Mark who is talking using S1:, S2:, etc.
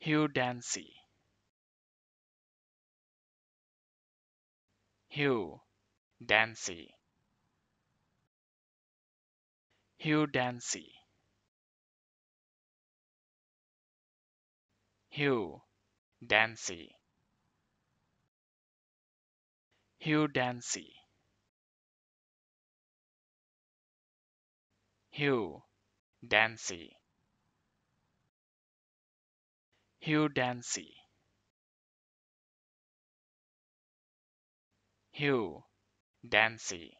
S1: Hugh Dancy. Hugh Dancy. Hugh Dancy. Hugh Dancy. Hugh Dancy. Hugh Dancy. Hugh Dancy. Hugh Dancy.